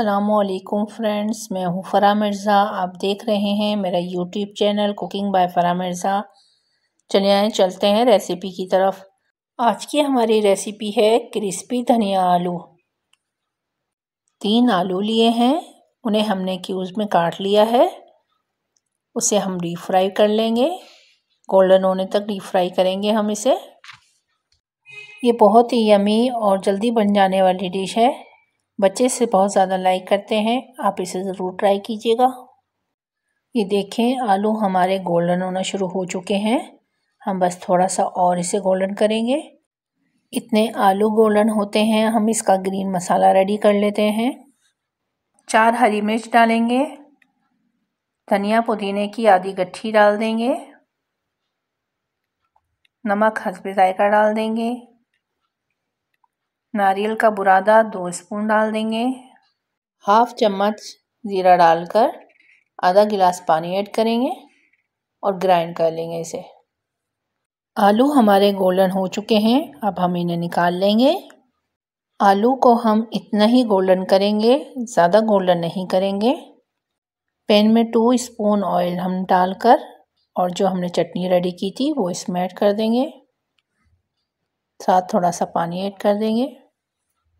अल्लाम फ्रेंड्स मैं हूँ फ़रा मिर्ज़ा आप देख रहे हैं मेरा YouTube channel cooking by Farah Mirza चले आए चलते हैं रेसिपी की तरफ आज की हमारी रेसिपी है क्रिस्पी धनिया आलू तीन आलू लिए हैं उन्हें हमने क्यूज़ में काट लिया है उसे हम डीप फ्राई कर लेंगे गोल्डन होने तक डीप फ्राई करेंगे हम इसे ये बहुत ही यमी और जल्दी बन जाने वाली डिश है बच्चे इसे बहुत ज़्यादा लाइक करते हैं आप इसे ज़रूर ट्राई कीजिएगा ये देखें आलू हमारे गोल्डन होना शुरू हो चुके हैं हम बस थोड़ा सा और इसे गोल्डन करेंगे इतने आलू गोल्डन होते हैं हम इसका ग्रीन मसाला रेडी कर लेते हैं चार हरी मिर्च डालेंगे धनिया पुदीने की आधी गट्ठी डाल देंगे नमक हंसपे जायका डाल देंगे नारियल का बुरादा दो स्पून डाल देंगे हाफ चम्मच ज़ीरा डालकर आधा गिलास पानी ऐड करेंगे और ग्राइंड कर लेंगे इसे आलू हमारे गोल्डन हो चुके हैं अब हम इन्हें निकाल लेंगे आलू को हम इतना ही गोल्डन करेंगे ज़्यादा गोल्डन नहीं करेंगे पैन में टू स्पून ऑयल हम डालकर और जो हमने चटनी रेडी की थी वो इसमें ऐड कर देंगे साथ थोड़ा सा पानी ऐड कर देंगे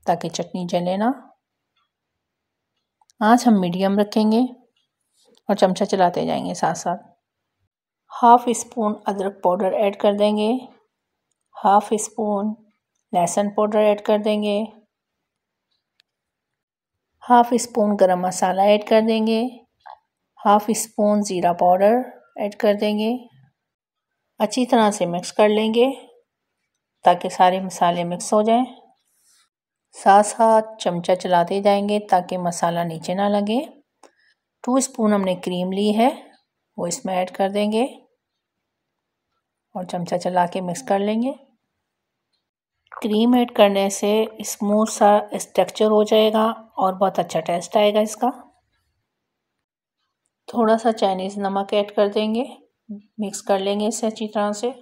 ताकि चटनी जले ना आँच हम मीडियम रखेंगे और चमचा चलाते जाएंगे साथ साथ हाफ़ स्पून अदरक पाउडर ऐड कर देंगे हाफ़ स्पून लहसुन पाउडर ऐड कर देंगे हाफ़ स्पून गरम मसाला ऐड कर देंगे हाफ़ स्पून ज़ीरा पाउडर ऐड कर देंगे अच्छी तरह से मिक्स कर लेंगे ताकि सारे मसाले मिक्स हो जाएं साथ साथ चमचा चलाते जाएंगे ताकि मसाला नीचे ना लगे टू स्पून हमने क्रीम ली है वो इसमें ऐड कर देंगे और चमचा चला के मिक्स कर लेंगे क्रीम ऐड करने से स्मूथ सा स्ट्रक्चर हो जाएगा और बहुत अच्छा टेस्ट आएगा इसका थोड़ा सा चाइनीज़ नमक ऐड कर देंगे मिक्स कर लेंगे इसे अच्छी तरह से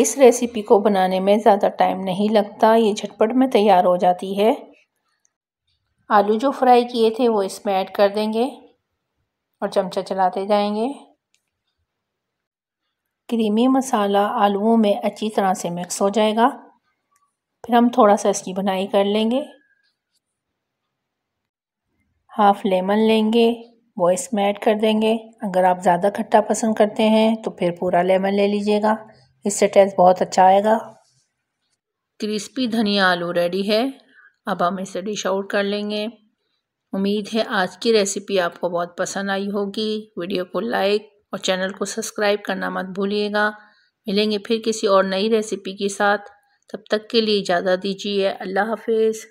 इस रेसिपी को बनाने में ज़्यादा टाइम नहीं लगता ये झटपट में तैयार हो जाती है आलू जो फ्राई किए थे वो इसमें ऐड कर देंगे और चमचा चलाते जाएंगे क्रीमी मसाला आलूओं में अच्छी तरह से मिक्स हो जाएगा फिर हम थोड़ा सा इसकी बनाई कर लेंगे हाफ लेमन लेंगे वो इसमें ऐड कर देंगे अगर आप ज़्यादा खट्टा पसंद करते हैं तो फिर पूरा लेमन ले लीजिएगा इससे टेस्ट बहुत अच्छा आएगा क्रिस्पी धनिया आलू रेडी है अब हम इसे डिश आउट कर लेंगे उम्मीद है आज की रेसिपी आपको बहुत पसंद आई होगी वीडियो को लाइक और चैनल को सब्सक्राइब करना मत भूलिएगा मिलेंगे फिर किसी और नई रेसिपी के साथ तब तक के लिए इजाज़त दीजिए अल्लाह हाफिज़